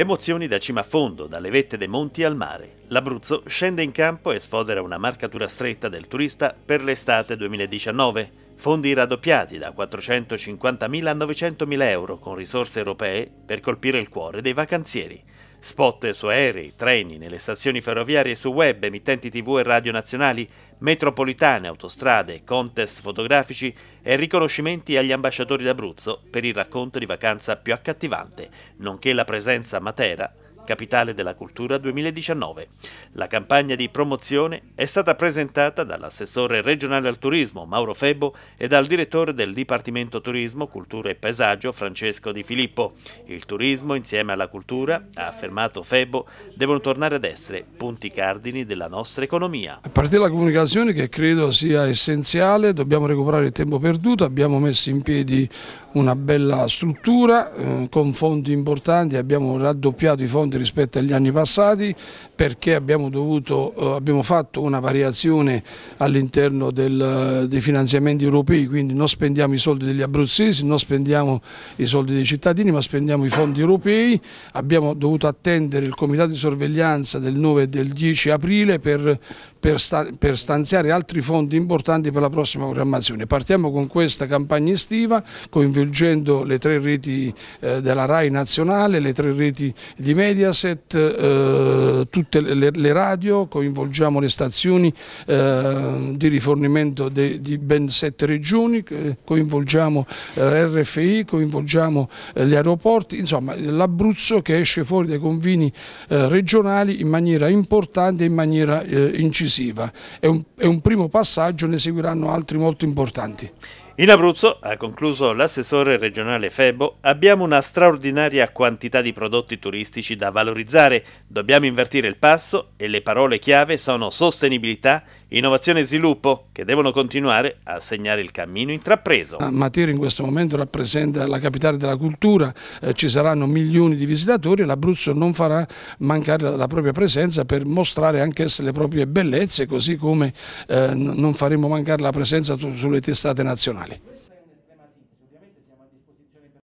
Emozioni da cima a fondo, dalle vette dei monti al mare. L'Abruzzo scende in campo e sfodera una marcatura stretta del turista per l'estate 2019. Fondi raddoppiati da 450.000 a 900.000 euro con risorse europee per colpire il cuore dei vacanzieri. Spot su aerei, treni, nelle stazioni ferroviarie e su web, emittenti tv e radio nazionali, metropolitane, autostrade, contest fotografici e riconoscimenti agli ambasciatori d'Abruzzo per il racconto di vacanza più accattivante, nonché la presenza a Matera Capitale della Cultura 2019. La campagna di promozione è stata presentata dall'assessore regionale al turismo Mauro Febbo e dal direttore del Dipartimento Turismo, Cultura e Paesaggio Francesco Di Filippo. Il turismo insieme alla cultura, ha affermato Febbo, devono tornare ad essere punti cardini della nostra economia. A partire dalla comunicazione che credo sia essenziale, dobbiamo recuperare il tempo perduto, abbiamo messo in piedi una bella struttura eh, con fondi importanti, abbiamo raddoppiato i fondi rispetto agli anni passati perché abbiamo, dovuto, eh, abbiamo fatto una variazione all'interno eh, dei finanziamenti europei, quindi non spendiamo i soldi degli abruzzesi, non spendiamo i soldi dei cittadini ma spendiamo i fondi europei, abbiamo dovuto attendere il comitato di sorveglianza del 9 e del 10 aprile per per, sta per, stanziare altri fondi importanti per la prossima programmazione. Partiamo con questa campagna estiva coinvolgendo le tre reti eh, della RAI nazionale, le tre reti di Mediaset, eh, tutte le, le, radio, coinvolgiamo le stazioni eh, di rifornimento de, di ben sette regioni, coinvolgiamo eh, RFI, coinvolgiamo eh, gli aeroporti, insomma l'Abruzzo che esce fuori dai confini eh, regionali in maniera importante e in maniera incisiva decisiva. È un, è un primo passaggio, ne seguiranno altri molto importanti. In Abruzzo, ha concluso l'assessore regionale Febo, abbiamo una straordinaria quantità di prodotti turistici da valorizzare, dobbiamo invertire il passo e le parole chiave sono sostenibilità, innovazione e sviluppo, che devono continuare a segnare il cammino intrapreso. Matera in questo momento rappresenta la capitale della cultura, eh, ci saranno milioni di visitatori e l'Abruzzo non farà mancare la, la, propria presenza per mostrare anche le proprie bellezze, così come eh, non faremo mancare la presenza sulle testate nazionali.